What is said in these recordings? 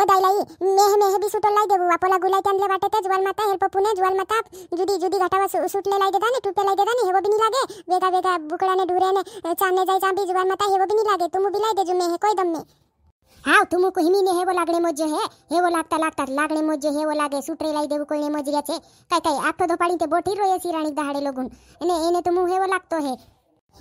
ಓದಾಯ್ಲಾಯಿ ಮೇಹೆ ಮೆಹೆದಿ ಸುಟೊಲ್ಲಾಯ್ದೆವು ಅಪೋಲ ಗುಲಾಯ್ತೆ ಅಂದ್ಲೆ ವಾಟತೆ ಜುವಲ್ ಮತ ಹೆಲ್ಪ ಪುನೆ ಜುವಲ್ ಮತ ಜುದಿ ಜುದಿ ಘಟವ ಸುಟ್ಲೆಲಾಯ್ದೆ ದಾನೆ ಟುಟೆಲಾಯ್ದೆ ದಾನೆ ಹೆವೋ ಬಿನಿ लागे वेगा वेगा बुकड़ाने ढूरेने चांदने जाई चांदी जुवान मता हेवो भी नहीं लागे तुम भी लागे जुमे है कोई दम में हाँ तुम को हिमी ने हेवो लागणे मोज है हेवो लागता लागता लागणे मोज हेवो लागे सुटरे लाई देवू कोई मोज रिया छे काय काय आखो धोपाडी ते बोठी रोये सिराणी दहाड़े लोगुन एने एने तुम हेवो लागतो है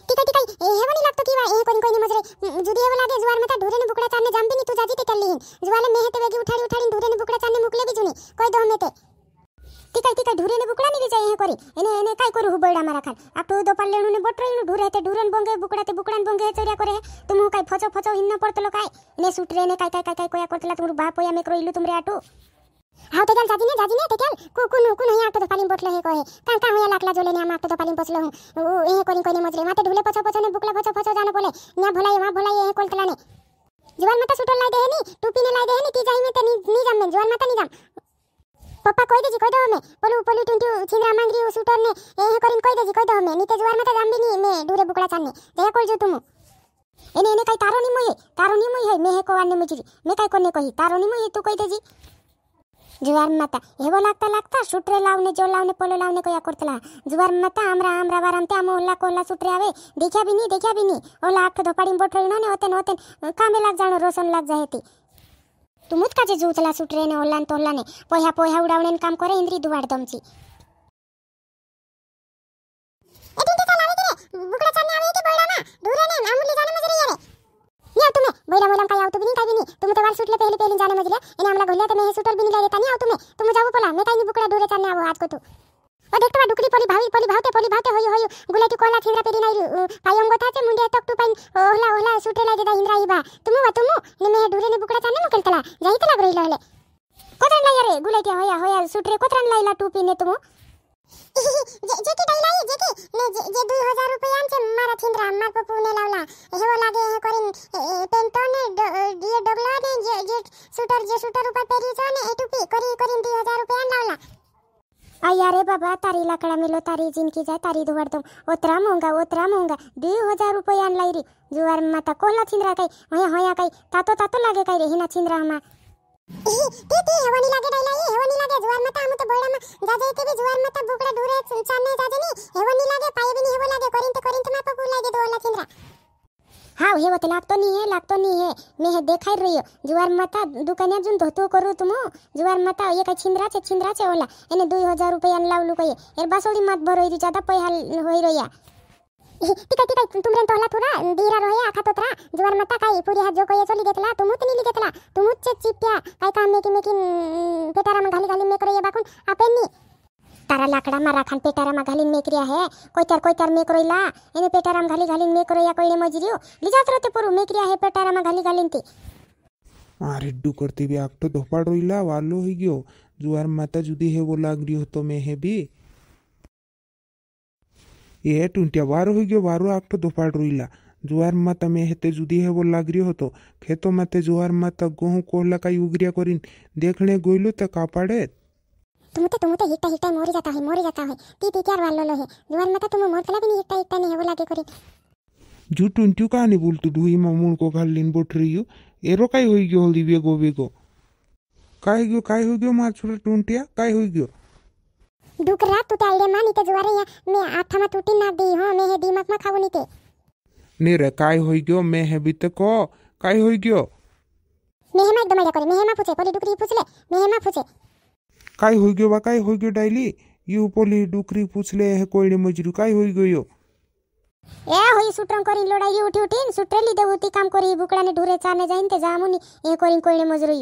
टिकाई टिकाई हे वनी लागतो की हे कोणी कोणी मजरे जुदी एवं लागे जुवार मता ढोरेने बुकडा चालने जांबी नी तू जाजी ते टल्लीन जुवाले मेहे ते वेगी उठाडी उठाडी ढोरेने बुकडा चालने मुकले बी जुनी कोई दो मेते टिकाई टिकाई ढोरेने बुकडा नी जाई हे करी एने एने काय करू हुबळडा मारा खान आपो दो पाल्ले नुने बटरेनु ढोरे ते ढोरन बोंगे बुकडा ते बुकडान बोंगे चोरिया करे तुमु काय फचो फचो हिन्न पडतलो काय ने सुटरे ने काय काय काय काय कोया करतला तुमरु बाप या मेकरो इलू तुमरे आटू হাওতে গাল যাদিনে যাদিনে তেতিয়াল কোন কোন হে আৰ্ত পালিম পঠলে হে কয় কাম কাম হয়া লাকলা জ্বলে নে আমাৰ আৰ্ত পালিম পচলে হওঁ এহে কৰিম কৰিম মজলে মাতে ঢুলে পচ পচ নে বুকলে পচ পচ জানো বোলে নে ভলাই মা ভলাই এহে কল তেলানে জোৱান মাতা চুটল লাই দেহেনি টুপি নে লাই দেহেনি কি যাইমে তে নি যাম মে জোৱান মাতা নি যাম পাপা কৈ দেজি কৈ দে মে বোলো পলি টুন্টু চিনৰা মাংগ্ৰী চুটল নে এহে কৰিম কৈ দেজি কৈ দে মে নিতে জোৱান মাতা যাম বিনি মে ঢুলে বুকলা চাননি দেহে কৈ যো তুমি এনে এনে কাই তাৰণি মই তাৰণি মই হয় মেহে কোৱা নে মেজি মে কাই কোনে কহি তাৰণি মই তো কৈ দেজি जुवार माता हेवो लागता लागता सुट्रे लावने जो लावने पोलो लावने को या करतला जुवार माता आमरा आमरा वारंते आम ओला कोला सुट्रे आवे देखा भी नहीं देखा भी नहीं ओला आठ धोपाड़ी बोटरी नोने ओतेन ओतेन कामे लाग जाणो रोसन लाग जाहेती তুমুত কাজে জুতলা সুটরেনে ওল্লান তোল্লানে পয়হা পয়হা উড়াউনেন কাম করে ইন্দ্রি দুয়ার দমছি এদিকে চালাবে রে বুকড়া চান্নে আমি এটি বইড়া না দূরে নেন আমুলি জানে মজুরি রে या तुमे बोला बोला काय आवतो बिनी काय बिनी तुम तो वाल सुटले पहिले पहले जाने मजले एने हमला घोलले तो मैं सुटर बिनी लागे तानी आवतो तुमे तुम जाओ बोला मैं काय नी बुकड़ा डोरे चालने आवो आज को तू ओ देखतो बा डुकरी पोली भावी पोली भावते पोली भावते होई होई गुलाटी कोला छिंद्रा पेरी नाही पाय अंगो थाते मुंडिया तक तू पाइन ओला ओला सुटे लागे दा इंद्रा इबा तुम वा तुम ने हे डोरे ने बुकड़ा चालने मुकलतला जाईतला बरईला हले कोतरण लाई रे गुलाटी होया होया सुटरे कोतरण लाईला टूपी ने तुम जेके डैलाई जेके ने जे, जे 2000 रुपया से मारा थिंद्रा मार को पुणे लावला हे वो लागे हे करिन पेंटोन ने ये डगलो ने जे जे शूटर जे शूटर ऊपर पेरी छो ने एटूपी करी करिन 2000 रुपया लावला अया रे बाबा तारी लकड़ा मिलो तारी जिनकी जाए तारी धुआर दो ओतरा महंगा ओतरा महंगा दू हजार रुपया लाई री जुआर माता कोला छिंद्रा कई होया होया कई तातो तातो लागे कई रे हिना छिंद्रा हमा ते ते हेवणी लागे डायला लागे जुवार तो जुवार लागे पाय हेवो लागे मा दोला हे लागतो नी हे लागतो नी हे मे हे देखाइ रहियो जुवार मता दुकान्या जुन धोतो करू तुमो जुवार मता ये छे छिंद्राचे छे ओला एने 2000 रुपया लाउलु कये एर बासोडी मत भरोई री ज्यादा पैहा होई रहिया टिकई टिकई तुमरे तोहला थोड़ा दीरा रोहे आखा तोतरा जुवर मता काई पूरी हाथ जो को ये चली गेतला तुम उतनी ली गेतला तुम उच्च चिपया काई काम में कि में कि पेटारा में घाली घाली में करे ये बाकुन अपेनी तारा लाकड़ा मारा खान पेटारा में घाली में करिया है कोइतर कोइतर में करोइला एने पेटारा में घाली घाली में करो या कोइले मजरियो लिजात रोते पुरु में करिया है पेटारा में घाली घाली ती मारे डू करती भी आकटो धोपाड़ रोइला वालो ही गयो जुवार माता जुदी है वो लाग हो तो मैं भी એ ટૂંટ્યા વારો હોઈ ગયો વારો આખો દોપાડ રોઈલા જુવારમાં તમે હેતે જુદી હેવો લાગ્યો હતો ખેતોમાં તે જુવારમાં ત ગોહું উগরিয়া করিন দেখলে કરીને তা কাপাড়ে তুমি তো তুমি তো হিটটা হিটটা মরি যাতা হয় মরি যাতা হয় তি তি আর বাল লহে জুয়ার মাথা তুমি মন ফেলাবি নি হিটটা হিটটা নি হেবো লাগে করি জু টু কানি বলতু দুই মামুন কো লিন বটরিও এরো কাই হই গিও হলি বেগো বেগো কাই গিও কাই হই গিও মাছুরা টুন্টিয়া কাই হই গিও डुकरा तू ताईडे मानी ते जुवारे या मैं आठा मा टूटी ना दी हो मैं है दिमाग मा खाऊ नी ते ने रे काय होई गयो मैं है बीते को काय होई गयो मैं है मा एकदम करे मैं है मा पूछे पोली डुकरी पूछ ले मैं है मा पूछे काय होई गयो बा काय होई गयो डाइली यू पोली डुकरी पूछ ले है कोई ने मजरू काय होई गयो ए होई सुट्रम करी लोडाई उठी उठी सुट्रेली देवती काम करी बुकड़ा ने ढूरे चाने जाइन ते जामुनी ए करी कोई ने मजरू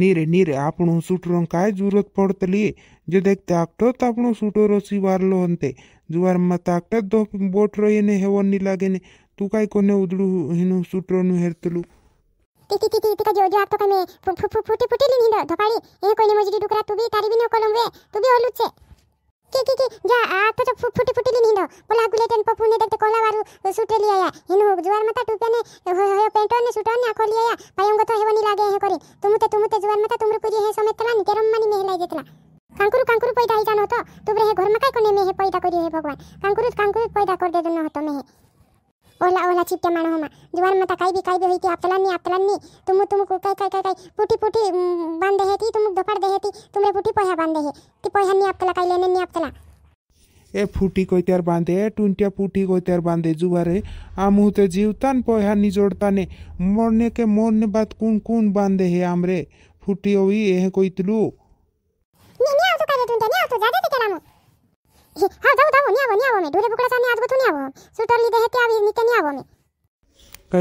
ನೀರೆ ನೀರೆ ಆಪಣು ಸುಟ್ರಂಗೆ ಕಾಯಿ ಜೂರತ್ ಪಡ್ತಲಿ ಜೊತೆಗೆ ಆಗ್ತೋತ್ ಆಪಣು ಸುಟೋರೋ ಸಿವಾರ್ಲು ಅಂತೆ ಜುವಾರ್ ಮತ್ತೆ ಆಗ್ತದ ಬೋಟ್ರೋ ಏನೇ ಹೆವನ್ನಿ ಲಾಗೇನೆ ತೂ ಕಾಯಿ ಕೊನೆ ಉದುಳು ಏನು ಸುಟ್ರೋನು ಹೆರ್ತಲು ತಿತಿ ತಿತಿ ತಿಕ ಜೋ ಜೋ ಆಗ್ತೋ ಕಮೆ ಫುಟಿ ಫುಟಿಲಿ ನಿಂದ ಧಕಾಳಿ ಏ ಕೊನೆ ಮಜಿಡಿ ಡುಕರ ತುಬಿ ತಾರಿಬಿ ನೋ ಕೊಲಂವೆ ತುಬಿ ಒಲ್ಲುಚೆ ಕಿ ಕಿ ಕಿ ಜಾ ಆಗ್ತೋ ಫುಟಿ ಫುಟಿಲಿ ನಿಂದ ಬಲ ಗುಲೇಟನ್ ಪಪುನೆ कोला वारू सूटे लिया या इन हो जुवार मता टूपे ने हो हो पेंटो ने सूटो ने आखो लिया या पायों गो तो हेवनी लागे हे करे तुमुते तुमुते जुवार मता तुमरु पुरी हे समेत तला नि केरम मानी मेहलाई जेतला कांकुरु कांकुरु पैदा ही जानो तो तुमरे हे घर में काय कोने में हे पैदा करी हे भगवान कांकुरु कांकुरु पैदा कर दे दुनो होतो में हे ओला ओला चिपटे मानो होमा जुवान मता काई भी काई भी होईती आपतलानी आपतलानी तुम तुम को काई काई काई काई पुटी पुटी बांध देहेती तुम दोपड़ देहेती तुमरे पुटी पोहा बांध देहे ती पोहा नी आपतला काई लेने नी आपतला ए फुटी कोयत्यार बांधे ए टुंटिया फुटी कोयत्यार बांधे जुबारे आमू तो जीवतान पोहा निजोड़ता ने मरने के मरने बाद कौन कौन बांधे है आमरे फुटी ही ए कोई तलु नहीं आओ तो काले टुंटिया नहीं आओ तो जाओ जाओ नहीं आओ नहीं आओ मैं डोरे बुकड़ा सामने आज नहीं आओ सुटर ली दे है क्या भी नहीं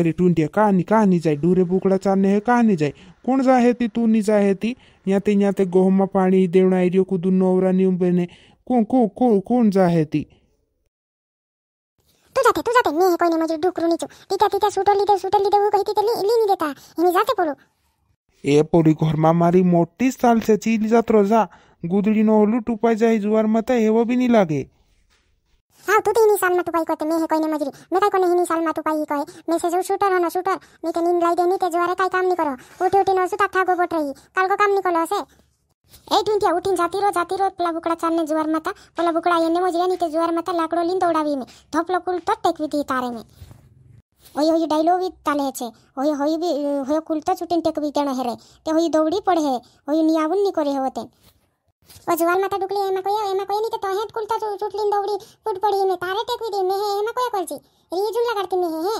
आओ मैं कहानी कहानी डूरे बुकड़ा है कहानी जाहे तू नहीं जाहे ती ते यहाँ ते गोहमा पाणी देवणा एरियो कुदून नवरा नी कोण कोण कोण कोण जा हे ती तू जाते तू जाते मी हे कोणी माझे डूक रुणीचो तिच्या तिच्या सुटली ते सुटली ते हो कही तिथे ली लीनी देता हे मी जाते पोलो ए पोरी घर मा मारी मोठी साल से चील जात रो जा गुदडी नो होलू टुपाई जाय जुवार मत हेवो भी नी लागे हा तू ती नी साल मा टुपाई कोते मी हे कोणी माझे मे काय कोणी नी साल मा टुपाई कहे मेसेज सुटर ना सुटर मी ते नींद लाई दे नी ते जुवार काय काम नी करो उठी उठी नो सुता ठागो पट रही काल को काम नी कोलो असे ಏ ಟಿಂಕ್ಯ ಊಟಿನ ಜಾತಿರೋ ಜಾತಿರೋ ಪಲ ಬುಕಡ ಚಾಲ್ನೆ ಜುವಾರ್ ಮತ ಪಲ ಬುಕಡ ಎಣ್ಣೆ ಮೋಜಿಯ ನೀತೆ ಜುವಾರ್ ಮತ ಲಾಕಡೋಲಿಂದ ಓಡಾವಿ ಮೆ ಧೊಪ್ಲ ಕುಲ್ તો ટેકવી દી તારે મે ઓય ઓય ડાયલો બી તાલે છે ઓય હોય બી હોય કુલ તો ચૂટીન ટેકવી તેણ હેરે તે હોય દોવડી પડે હે હોય નિયાવું ની કરે હોતે ઓ જુવાર માતા ડુકલી એમાં કોઈ એમાં કોઈ ની કે તો હે કુલ તો ચૂટલીન દોવડી ફૂટ પડી મે તારે ટેકવી દે મે હે એમાં કોઈ કરજી રીજું લગાડતી મે હે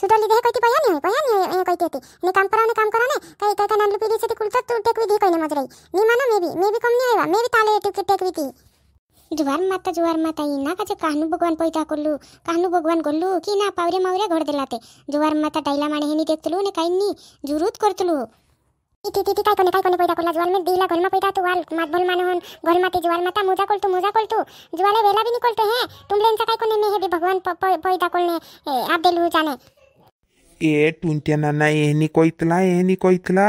सुधर लिदे कोई पया नहीं पया नहीं कोई तेती ने काम कराने काम कराने कई कई का नंदली पीली से कुलता तू टेक विधि कोई मज रही नी माना मैं भी मैं भी कम नहीं आया मैं भी ताले टेक टेक विधि जुवार माता जुवार माता ही ना कचे कहनु भगवान पैदा कोल्लू कहनु भगवान कोल्लू कि ना पावरे मावरे घोड़ दिलाते जुवार माता डाइला माने हेनी देखतलू ने काही नी जुरूत करतलू इति तिति काय कोने काय कोने पैदा कोल्ला जुवार में दिला घर में पैदा तो वाल मत बोल माने होन घर माते जुवार माता मुजा कोल्तू मुजा कोल्तू जुवाले वेला भी निकलते हैं तुम लेन सा काय कोने में हे भी भगवान पैदा कोलने आप देलू जाने ଏ ଟୁଣ୍ଟିଆ ନାନା ଏହନି କହିଥିଲା ଏହନି କହିଥିଲା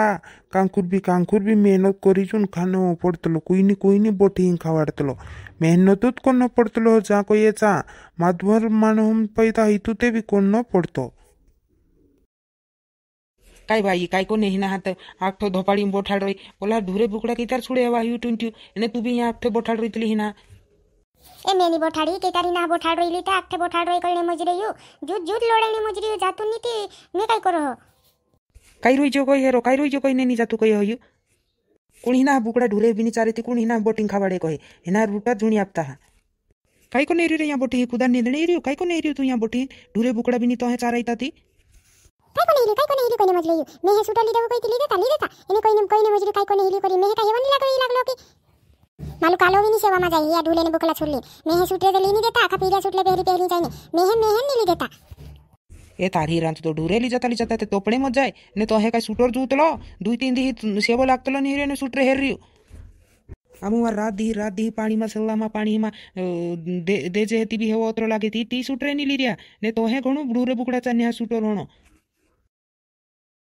କାଙ୍କୁର ବି କାଙ୍କୁର ବି ମେହନତ କରିଛୁନ୍ ଖାନ ପଡ଼ୁଥିଲ କୁଇନି କୁଇନି ବଟି ହିଁ ଖାୱାଡ଼ଥିଲ ମେହନତ କନ ପଡ଼ୁଥିଲ ଯା କହିଏ ଚା ମାଧବର ମାନ ପାଇତା ହେଇତୁତେ ବି କର୍ଣ୍ଣ ପଡ଼ତ काय ଭାଇ काय कोण नाही ना हात आठो धोपाडी बोठाड रही बोला धुरे बुकडा कितार छुडे ହେବା यू टुंट्यू आणि ତୁ ବି या आठो बोठाड रही हिना એમેની બોઠાડી કે તારી ના બોઠાડો લીતા આખે બોઠાડો એકળને મજરી યુ જૂત જૂત લોડેની મજરી યુ જાતું નીતી મે કાઈ કરો હો કાઈ રોઈ જો કોઈ હેરો કાઈ રોઈ જો કોઈ ને ની જાતું કોઈ હોયું कुणी ना बुकडा ढुले बिनी चारिती कुणी ना बोटिंग खावाडे कोहे हिना रूटा जुणी आपता हा काय को नेरी रे या बोटी कुदा नेदणे रियो काय को नेरी तू या बोटी ढुले बुकडा बिनी तो है चाराईता ती काय को नेरी काय को नेरी कोने मजले यू मैं हे सुटा लीदा कोई ती लीदा ता लीदा ता इने कोई ने कोई ने मजले काय को नेरी करी मैं हे काय हे वनी लागो लागलो की मालू कालो भी नहीं सेवा में जाइए ढूले ने बुकला छोड़ ली मेहे सूटले तो ली नहीं देता आखा पीला सूटले पहरी पहरी जाइए मेहे मेहे नहीं ली देता એ તારી રાંત તો ઢૂરે લઈ જતા લઈ જતા તે તોપડે મત જાય ને તો હે કઈ સૂટર જૂતલો દુઈ તીન દીહી સેવો લાગતલો નહીં રે ને સૂટરે હેર રહ્યું અમુવાર રાત દી રાત દી પાણીમાં સલામાં પાણીમાં દેજે હતી બી હેવો ઓતરો લાગે તી તી સૂટરે નહીં લીર્યા ને તો હે ઘણું ઢૂરે બુકડા ચાન્યા સૂટો રોણો